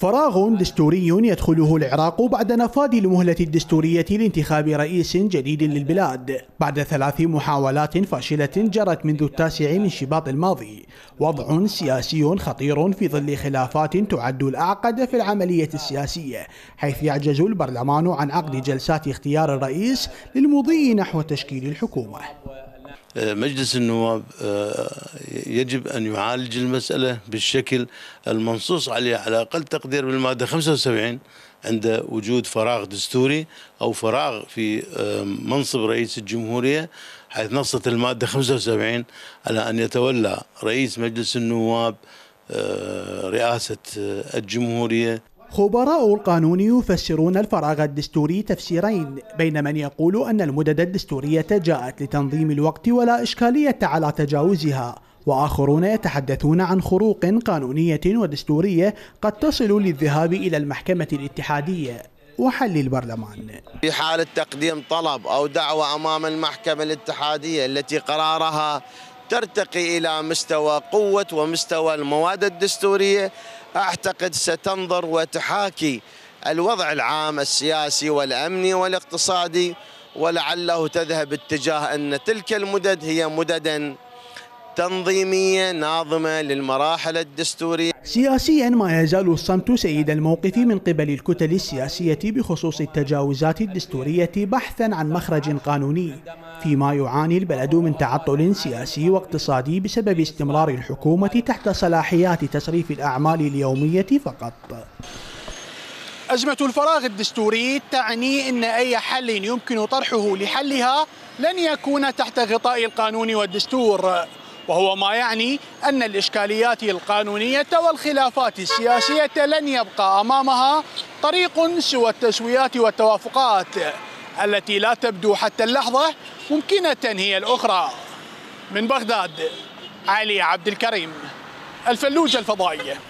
فراغ دستوري يدخله العراق بعد نفاذ المهلة الدستورية لانتخاب رئيس جديد للبلاد بعد ثلاث محاولات فاشلة جرت منذ التاسع من شباط الماضي وضع سياسي خطير في ظل خلافات تعد الأعقد في العملية السياسية حيث يعجز البرلمان عن عقد جلسات اختيار الرئيس للمضي نحو تشكيل الحكومة آه، مجلس النواب آه، يجب أن يعالج المسألة بالشكل المنصوص عليه على أقل تقدير بالمادة 75 عند وجود فراغ دستوري أو فراغ في آه، منصب رئيس الجمهورية حيث نصت المادة 75 على أن يتولى رئيس مجلس النواب رئاسة الجمهورية خبراء القانون يفسرون الفراغ الدستوري تفسيرين بين من يقول أن المدد الدستورية جاءت لتنظيم الوقت ولا إشكالية على تجاوزها وآخرون يتحدثون عن خروق قانونية ودستورية قد تصل للذهاب إلى المحكمة الاتحادية وحل البرلمان في حالة تقديم طلب أو دعوة أمام المحكمة الاتحادية التي قرارها ترتقي إلى مستوى قوة ومستوى المواد الدستورية أعتقد ستنظر وتحاكي الوضع العام السياسي والأمني والاقتصادي ولعله تذهب اتجاه أن تلك المدد هي مددا تنظيمية ناظمة للمراحل الدستورية سياسيا ما يزال الصمت سيد الموقف من قبل الكتل السياسية بخصوص التجاوزات الدستورية بحثا عن مخرج قانوني فيما يعاني البلد من تعطل سياسي واقتصادي بسبب استمرار الحكومة تحت صلاحيات تصريف الأعمال اليومية فقط أزمة الفراغ الدستوري تعني أن أي حل يمكن طرحه لحلها لن يكون تحت غطاء القانون والدستور وهو ما يعني أن الإشكاليات القانونية والخلافات السياسية لن يبقى أمامها طريق سوى التسويات والتوافقات التي لا تبدو حتى اللحظة ممكنة هي الأخرى من بغداد علي عبد الكريم الفلوجة الفضائية